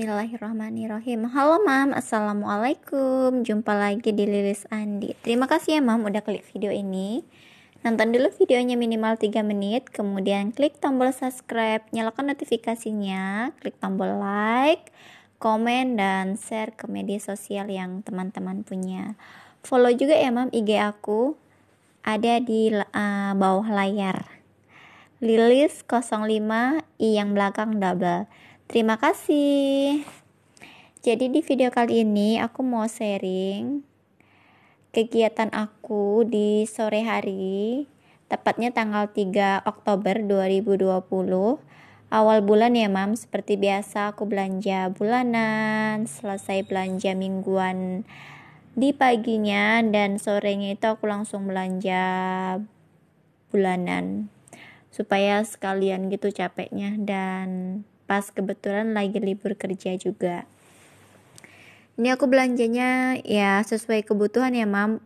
Bismillahirrahmanirrahim. Halo Mam, Assalamualaikum. Jumpa lagi di Lilis Andi. Terima kasih ya Mam udah klik video ini. Nonton dulu videonya minimal 3 menit, kemudian klik tombol subscribe, nyalakan notifikasinya, klik tombol like, komen, dan share ke media sosial yang teman-teman punya. Follow juga ya mam IG aku, ada di uh, bawah layar. Lilis 05, I yang belakang double. Terima kasih. Jadi di video kali ini aku mau sharing kegiatan aku di sore hari, tepatnya tanggal 3 Oktober 2020. Awal bulan ya, Mam. Seperti biasa aku belanja bulanan, selesai belanja mingguan di paginya dan sorenya itu aku langsung belanja bulanan supaya sekalian gitu capeknya dan pas kebetulan lagi libur kerja juga ini aku belanjanya ya sesuai kebutuhan ya mam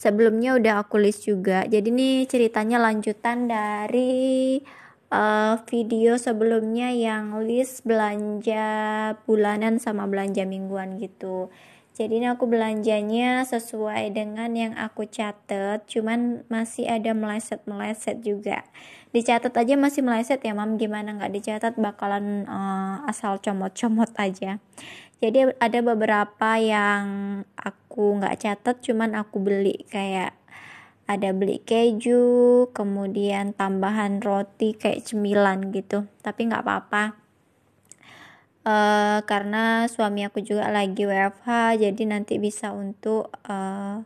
sebelumnya udah aku list juga jadi ini ceritanya lanjutan dari uh, video sebelumnya yang list belanja bulanan sama belanja mingguan gitu jadi ini aku belanjanya sesuai dengan yang aku catet cuman masih ada meleset-meleset juga dicatat aja masih meleset ya mam gimana nggak dicatat bakalan uh, asal comot-comot aja jadi ada beberapa yang aku nggak catat cuman aku beli kayak ada beli keju kemudian tambahan roti kayak cemilan gitu tapi nggak apa-apa Uh, karena suami aku juga lagi WFH jadi nanti bisa untuk uh,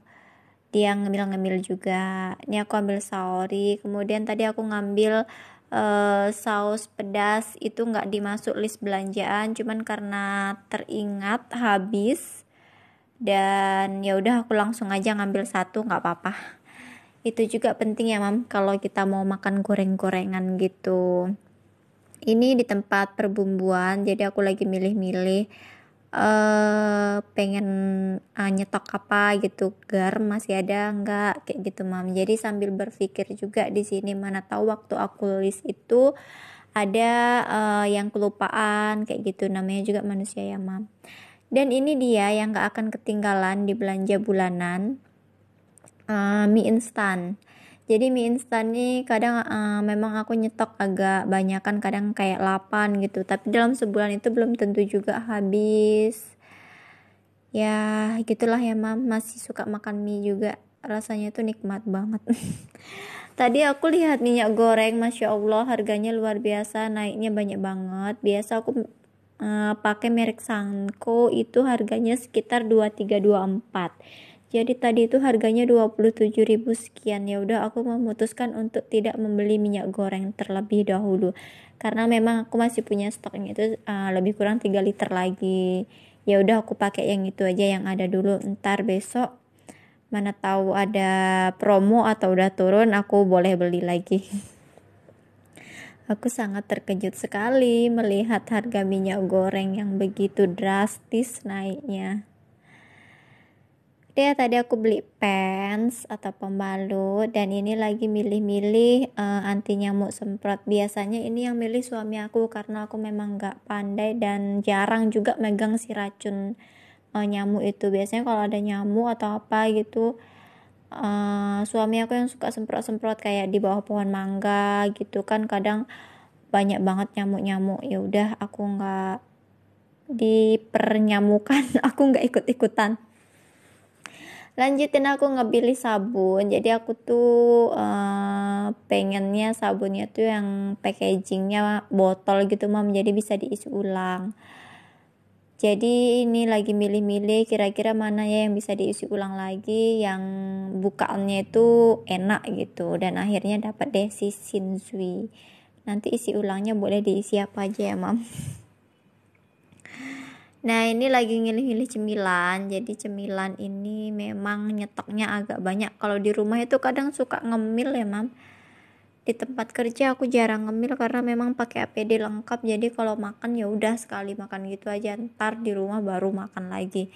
dia ngemil-ngemil juga ini aku ambil saori kemudian tadi aku ngambil uh, saus pedas itu nggak dimasuk list belanjaan cuman karena teringat habis dan ya udah aku langsung aja ngambil satu nggak apa-apa itu juga penting ya mam kalau kita mau makan goreng-gorengan gitu ini di tempat perbumbuan jadi aku lagi milih-milih uh, pengen uh, nyetok apa gitu garam masih ada nggak kayak gitu mam jadi sambil berpikir juga di sini mana tahu waktu aku list itu ada uh, yang kelupaan kayak gitu namanya juga manusia ya mam dan ini dia yang nggak akan ketinggalan di belanja bulanan uh, mie instan jadi mie instan nih kadang uh, memang aku nyetok agak banyak kan kadang kayak 8 gitu tapi dalam sebulan itu belum tentu juga habis ya gitulah ya mam masih suka makan mie juga rasanya tuh nikmat banget tadi aku lihat minyak goreng masya allah harganya luar biasa naiknya banyak banget biasa aku uh, pakai merek Sanko itu harganya sekitar 2324 jadi tadi itu harganya 27.000 sekian. Ya udah aku memutuskan untuk tidak membeli minyak goreng terlebih dahulu karena memang aku masih punya stoknya itu uh, lebih kurang 3 liter lagi. Ya udah aku pakai yang itu aja yang ada dulu. Ntar besok mana tahu ada promo atau udah turun aku boleh beli lagi. Aku sangat terkejut sekali melihat harga minyak goreng yang begitu drastis naiknya. Dia tadi aku beli pens atau pembalut dan ini lagi milih-milih uh, anti nyamuk semprot biasanya ini yang milih suami aku karena aku memang nggak pandai dan jarang juga megang si racun uh, nyamuk itu biasanya kalau ada nyamuk atau apa gitu uh, suami aku yang suka semprot-semprot kayak di bawah pohon mangga gitu kan kadang banyak banget nyamuk-nyamuk ya udah aku nggak dipernyamukan aku nggak ikut-ikutan lanjutin aku ngebeli sabun jadi aku tuh uh, pengennya sabunnya tuh yang packagingnya botol gitu mam jadi bisa diisi ulang jadi ini lagi milih-milih kira-kira mana ya yang bisa diisi ulang lagi yang bukaannya itu enak gitu dan akhirnya dapat deh si Shinzui nanti isi ulangnya boleh diisi apa aja ya mam Nah ini lagi ngilih-ngilih cemilan Jadi cemilan ini memang nyetoknya agak banyak Kalau di rumah itu kadang suka ngemil ya mam Di tempat kerja aku jarang ngemil karena memang pakai APD lengkap Jadi kalau makan ya udah sekali makan gitu aja Ntar di rumah baru makan lagi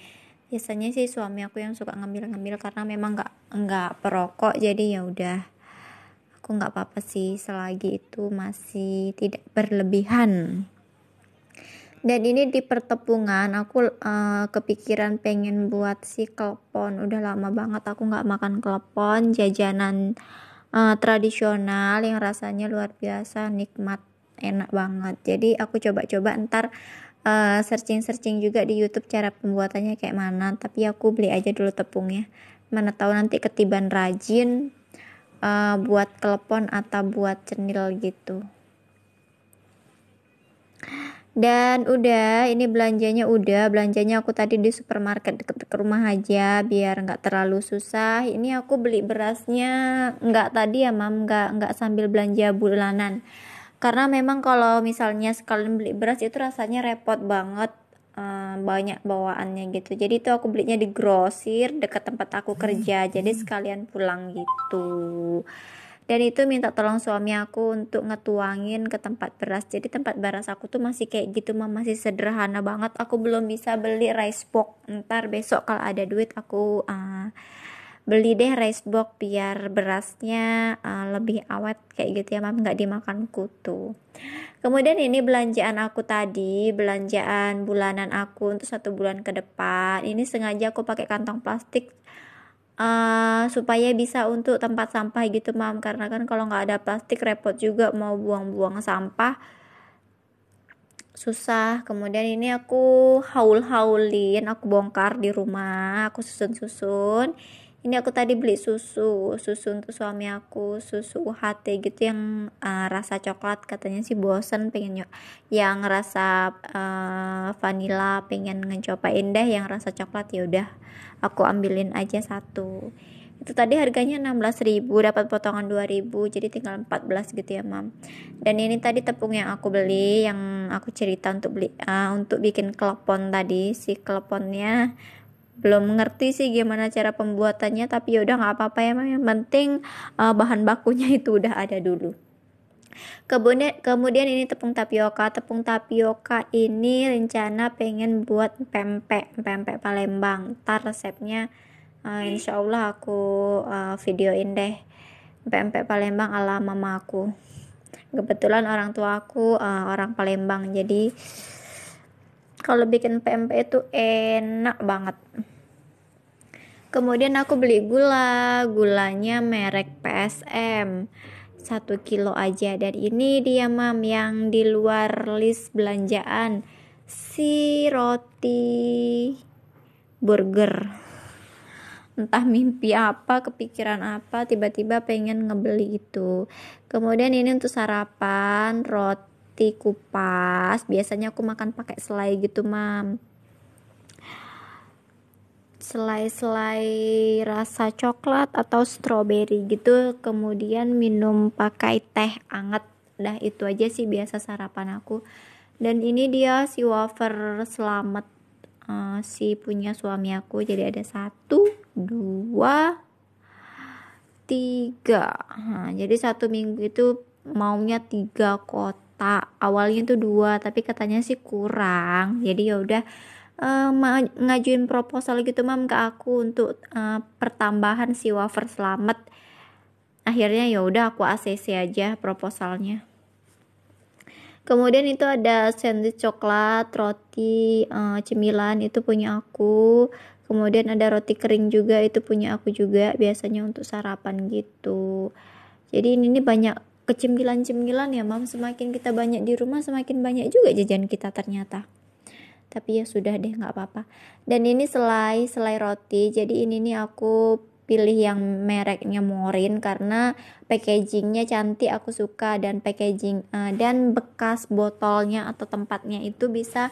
Biasanya sih suami aku yang suka ngemil-ngemil karena memang nggak nggak perokok jadi ya udah aku nggak apa-apa sih selagi itu masih tidak berlebihan dan ini di pertepungan aku uh, kepikiran pengen buat si klepon udah lama banget aku nggak makan klepon jajanan uh, tradisional yang rasanya luar biasa nikmat enak banget jadi aku coba-coba ntar searching searching-searching juga di YouTube cara pembuatannya kayak mana tapi aku beli aja dulu tepungnya mana tahu nanti ketiban rajin uh, buat telepon atau buat cenil gitu dan udah, ini belanjanya udah, belanjanya aku tadi di supermarket deket, ke rumah aja biar nggak terlalu susah. Ini aku beli berasnya nggak tadi ya mam, nggak nggak sambil belanja bulanan. Karena memang kalau misalnya sekalian beli beras itu rasanya repot banget um, banyak bawaannya gitu. Jadi itu aku belinya di grosir deket tempat aku hmm. kerja. Jadi hmm. sekalian pulang gitu dan itu minta tolong suami aku untuk ngetuangin ke tempat beras jadi tempat beras aku tuh masih kayak gitu mah masih sederhana banget aku belum bisa beli rice box ntar besok kalau ada duit aku uh, beli deh rice box biar berasnya uh, lebih awet kayak gitu ya mam nggak dimakan kutu kemudian ini belanjaan aku tadi belanjaan bulanan aku untuk satu bulan ke depan ini sengaja aku pakai kantong plastik uh, supaya bisa untuk tempat sampah gitu mam karena kan kalau nggak ada plastik repot juga mau buang-buang sampah susah kemudian ini aku haul-haulin aku bongkar di rumah aku susun-susun ini aku tadi beli susu susu untuk suami aku susu UHT gitu yang uh, rasa coklat katanya sih bosen pengen yang rasa uh, eh, vanilla pengen ngecoba indah, yang rasa coklat ya udah aku ambilin aja satu itu tadi harganya 16.000 dapat potongan 2.000 jadi tinggal 14 gitu ya mam dan ini tadi tepung yang aku beli yang aku cerita untuk beli uh, untuk bikin klepon tadi si kleponnya belum ngerti sih gimana cara pembuatannya tapi yaudah nggak apa-apa ya mam yang penting uh, bahan bakunya itu udah ada dulu Kemudian, kemudian ini tepung tapioka. Tepung tapioka ini rencana pengen buat pempek, pempek Palembang. tar resepnya uh, ah, insya Allah aku uh, videoin deh PMP Palembang ala mama aku kebetulan orang tua aku uh, orang Palembang jadi kalau bikin PMP itu enak banget kemudian aku beli gula gulanya merek PSM 1 kilo aja dan ini dia mam yang di luar list belanjaan si roti burger entah mimpi apa, kepikiran apa, tiba-tiba pengen ngebeli itu. Kemudian ini untuk sarapan, roti kupas. Biasanya aku makan pakai selai gitu, Mam. Selai-selai rasa coklat atau strawberry gitu, kemudian minum pakai teh anget. Dah itu aja sih biasa sarapan aku. Dan ini dia si wafer selamat uh, si punya suami aku jadi ada satu dua tiga nah, jadi satu minggu itu maunya tiga kota. awalnya itu dua tapi katanya sih kurang jadi ya udah uh, ngajuin proposal gitu mam ke aku untuk uh, pertambahan si wafer selamat akhirnya ya udah aku ACC aja proposalnya kemudian itu ada sandwich coklat roti uh, cemilan itu punya aku kemudian ada roti kering juga itu punya aku juga biasanya untuk sarapan gitu jadi ini, ini banyak kecemilan-cemilan ya mam semakin kita banyak di rumah semakin banyak juga jajan kita ternyata tapi ya sudah deh nggak apa-apa dan ini selai selai roti jadi ini nih aku pilih yang mereknya Morin karena packagingnya cantik aku suka dan packaging uh, dan bekas botolnya atau tempatnya itu bisa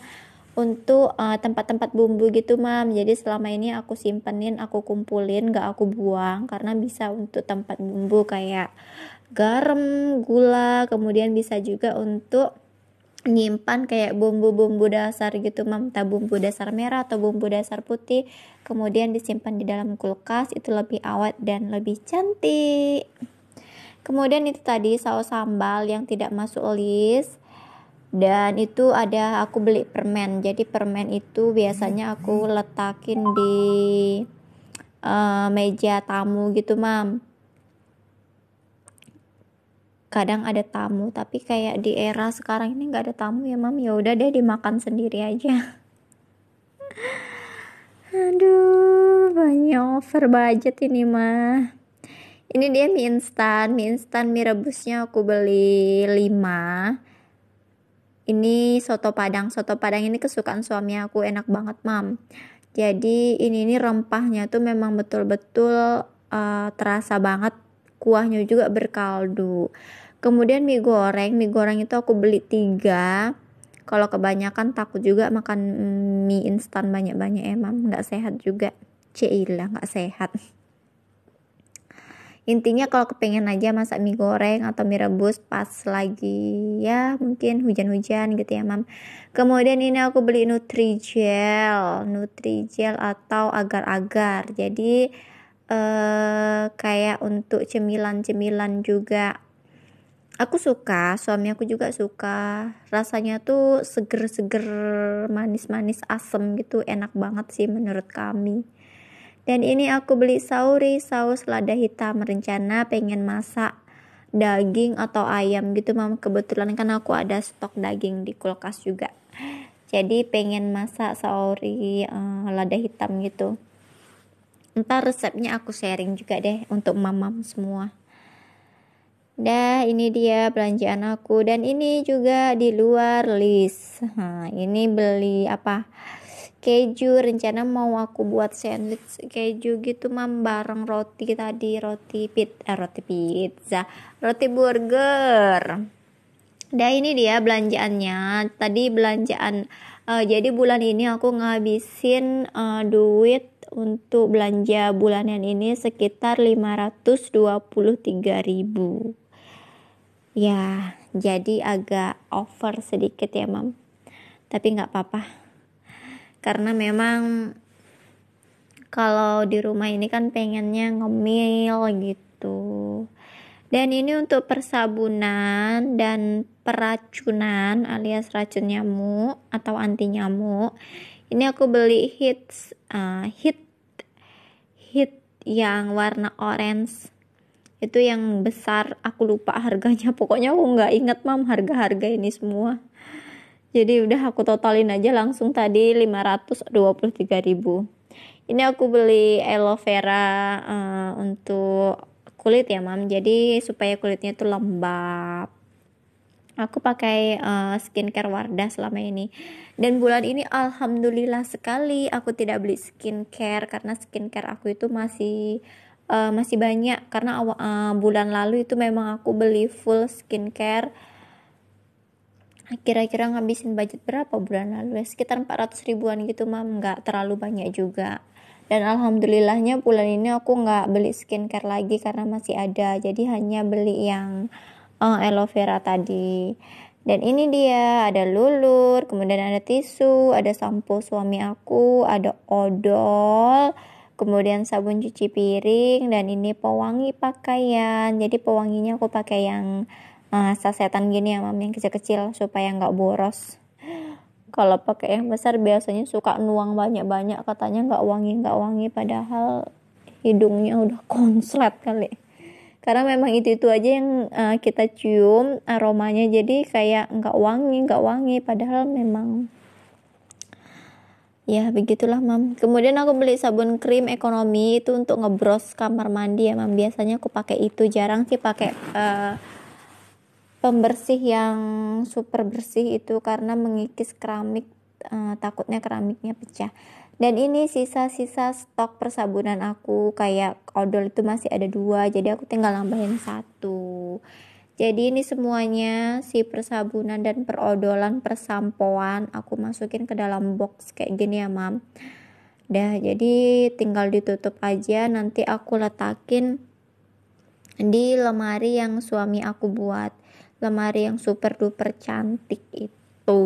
untuk tempat eh, tempat-tempat bumbu gitu mam jadi selama ini aku simpenin aku kumpulin gak aku buang karena bisa untuk tempat bumbu kayak garam gula kemudian bisa juga untuk nyimpan kayak bumbu-bumbu dasar gitu mam entah bumbu dasar merah atau bumbu dasar putih kemudian disimpan di dalam kulkas itu lebih awet dan lebih cantik kemudian itu tadi saus sambal yang tidak masuk list dan itu ada aku beli permen jadi permen itu biasanya hmm. aku letakin di uh, meja tamu gitu mam kadang ada tamu tapi kayak di era sekarang ini nggak ada tamu ya mam ya udah deh dimakan sendiri aja aduh banyak over budget ini mah ini dia mie instan mie instan mie rebusnya aku beli 5 ini soto padang soto padang ini kesukaan suami aku enak banget mam jadi ini ini rempahnya tuh memang betul-betul uh, terasa banget kuahnya juga berkaldu kemudian mie goreng mie goreng itu aku beli tiga kalau kebanyakan takut juga makan mm, mie instan banyak-banyak emang ya, nggak sehat juga Cila nggak sehat intinya kalau kepengen aja masak mie goreng atau mie rebus pas lagi ya mungkin hujan-hujan gitu ya mam kemudian ini aku beli nutrijel nutrijel atau agar-agar jadi eh kayak untuk cemilan-cemilan juga aku suka suami aku juga suka rasanya tuh seger-seger manis-manis asem gitu enak banget sih menurut kami dan ini aku beli sauri saus lada hitam rencana pengen masak daging atau ayam gitu mam kebetulan kan aku ada stok daging di kulkas juga jadi pengen masak sauri uh, lada hitam gitu ntar resepnya aku sharing juga deh untuk mamam semua dah ini dia belanjaan aku dan ini juga di luar list nah, ini beli apa keju rencana mau aku buat sandwich keju gitu mam bareng roti tadi roti pit eh, roti pizza roti burger Nah ini dia belanjaannya tadi belanjaan uh, jadi bulan ini aku ngabisin uh, duit untuk belanja bulanan ini sekitar 523 ribu ya jadi agak over sedikit ya mam tapi nggak apa-apa karena memang kalau di rumah ini kan pengennya ngemil gitu dan ini untuk persabunan dan peracunan alias racun nyamuk atau anti nyamuk ini aku beli hits uh, hit hit yang warna orange itu yang besar aku lupa harganya pokoknya aku nggak inget mam harga-harga ini semua jadi udah aku totalin aja langsung tadi 523 ribu. Ini aku beli aloe vera uh, untuk kulit ya, Mam. Jadi supaya kulitnya tuh lembab. Aku pakai uh, skincare Wardah selama ini. Dan bulan ini alhamdulillah sekali aku tidak beli skincare karena skincare aku itu masih uh, masih banyak karena uh, bulan lalu itu memang aku beli full skincare kira-kira ngabisin budget berapa bulan lalu ya sekitar 400 ribuan gitu mam nggak terlalu banyak juga dan alhamdulillahnya bulan ini aku nggak beli skincare lagi karena masih ada jadi hanya beli yang uh, aloe vera tadi dan ini dia ada lulur kemudian ada tisu ada sampo suami aku ada odol kemudian sabun cuci piring dan ini pewangi pakaian jadi pewanginya aku pakai yang uh, sasetan gini ya mam yang kecil-kecil supaya nggak boros kalau pakai yang besar biasanya suka nuang banyak-banyak katanya nggak wangi nggak wangi padahal hidungnya udah konslet kali karena memang itu itu aja yang uh, kita cium aromanya jadi kayak nggak wangi nggak wangi padahal memang ya begitulah mam kemudian aku beli sabun krim ekonomi itu untuk ngebros kamar mandi ya mam biasanya aku pakai itu jarang sih pakai uh, pembersih yang super bersih itu karena mengikis keramik eh, takutnya keramiknya pecah dan ini sisa-sisa stok persabunan aku kayak odol itu masih ada dua jadi aku tinggal nambahin satu jadi ini semuanya si persabunan dan perodolan persampoan aku masukin ke dalam box kayak gini ya mam dah jadi tinggal ditutup aja nanti aku letakin di lemari yang suami aku buat lemari yang super duper cantik itu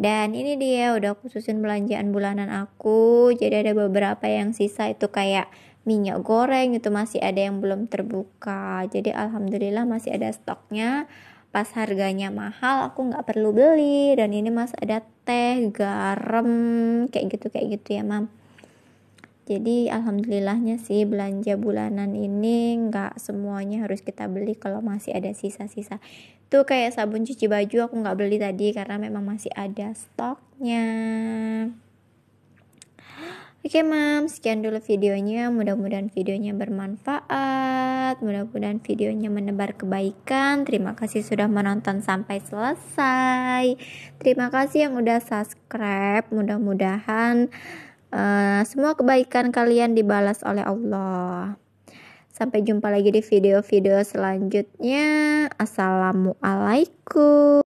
dan ini dia udah aku susun belanjaan bulanan aku jadi ada beberapa yang sisa itu kayak minyak goreng itu masih ada yang belum terbuka jadi alhamdulillah masih ada stoknya pas harganya mahal aku nggak perlu beli dan ini masih ada teh garam kayak gitu kayak gitu ya mam jadi alhamdulillahnya sih belanja bulanan ini nggak semuanya harus kita beli kalau masih ada sisa-sisa tuh kayak sabun cuci baju aku nggak beli tadi karena memang masih ada stoknya Oke okay, mam, sekian dulu videonya. Mudah-mudahan videonya bermanfaat. Mudah-mudahan videonya menebar kebaikan. Terima kasih sudah menonton sampai selesai. Terima kasih yang udah subscribe. Mudah-mudahan Eh, semua kebaikan kalian dibalas oleh Allah. Sampai jumpa lagi di video-video selanjutnya. Assalamualaikum.